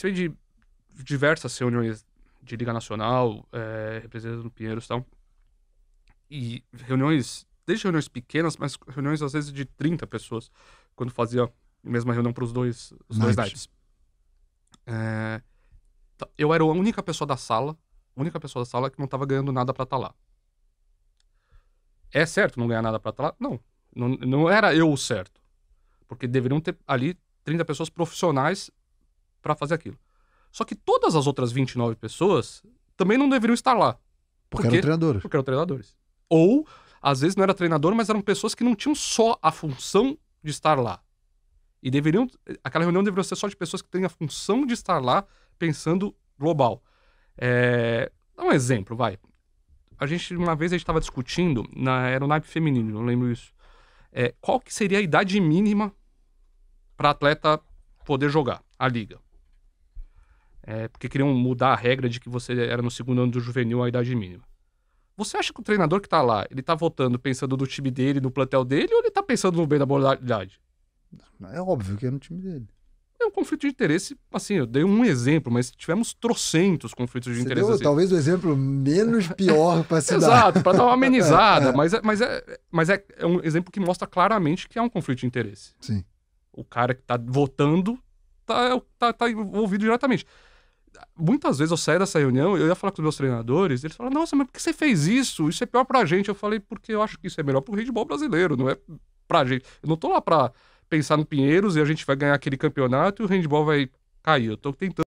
Participei de diversas reuniões de Liga Nacional, é, representando Pinheiros e tal. E reuniões, desde reuniões pequenas, mas reuniões às vezes de 30 pessoas, quando fazia a mesma reunião para os dois, os dois nights. É, tá, eu era a única pessoa da sala, a única pessoa da sala que não estava ganhando nada para estar tá lá. É certo não ganhar nada para estar tá lá? Não, não, não era eu o certo. Porque deveriam ter ali 30 pessoas profissionais para fazer aquilo. Só que todas as outras 29 pessoas também não deveriam estar lá. Porque, eram treinadores. Porque eram treinadores. Ou, às vezes, não era treinador, mas eram pessoas que não tinham só a função de estar lá. E deveriam. Aquela reunião deveria ser só de pessoas que têm a função de estar lá pensando global. É, dá um exemplo, vai. A gente, uma vez, a gente estava discutindo, na, era o naipe feminino, não lembro isso. É, qual que seria a idade mínima para atleta poder jogar a liga? é, porque queriam mudar a regra de que você era no segundo ano do juvenil a idade mínima. Você acha que o treinador que está lá, ele está votando pensando no time dele, no plantel dele, ou ele está pensando no bem da modalidade? É óbvio que é no time dele. É um conflito de interesse, assim, eu dei um exemplo, mas tivemos trocentos conflitos de Você interesse. Deu, assim. Talvez o um exemplo menos pior para se Exato, para dar uma amenizada, é, é. mas, é, mas, é, mas é, é um exemplo que mostra claramente que é um conflito de interesse. Sim. O cara que está votando tá, tá, tá envolvido diretamente muitas vezes eu saía dessa reunião, eu ia falar com os meus treinadores, eles falavam, nossa, mas por que você fez isso? Isso é pior pra gente. Eu falei, porque eu acho que isso é melhor pro handball brasileiro, não é pra gente. Eu não tô lá pra pensar no Pinheiros e a gente vai ganhar aquele campeonato e o handball vai cair. Eu tô tentando